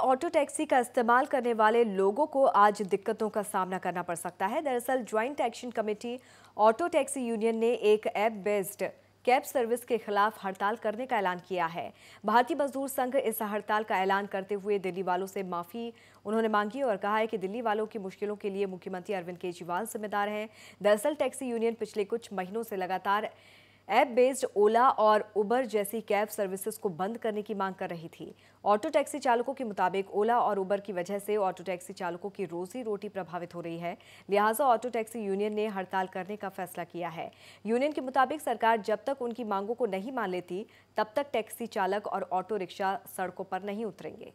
auto taxi का इस्तेमाल करने वाले लोगों को आज दिक्कतों का सामना करना पड़ सकता है दरअसल joint action committee auto taxi union ने एक ऐप बेस्ड कैब सर्विस के खिलाफ हड़ताल करने का ऐलान किया है भारतीय मजदूर संघ इस हड़ताल का ऐलान करते हुए दिल्ली वालों से माफ़ी उन्होंने मांगी और कहा है कि दिल्ली वालों की मुश्किलों के लिए मुख्यमंत्री अरविंद केजरीवाल जिम्मेदार हैं दरअसल टैक्सी यूनियन पिछले कुछ महीनों से लगातार ऐप बेस्ड ओला और उबर जैसी कैब सर्विसेज को बंद करने की मांग कर रही थी ऑटो टैक्सी चालकों के मुताबिक ओला और उबर की वजह से ऑटो टैक्सी चालकों की रोजी रोटी प्रभावित हो रही है लिहाजा ऑटो टैक्सी यूनियन ने हड़ताल करने का फैसला किया है यूनियन के मुताबिक सरकार जब तक उनकी मांगों को नहीं मान लेती तब तक टैक्सी चालक और ऑटो रिक्शा सड़कों पर नहीं उतरेंगे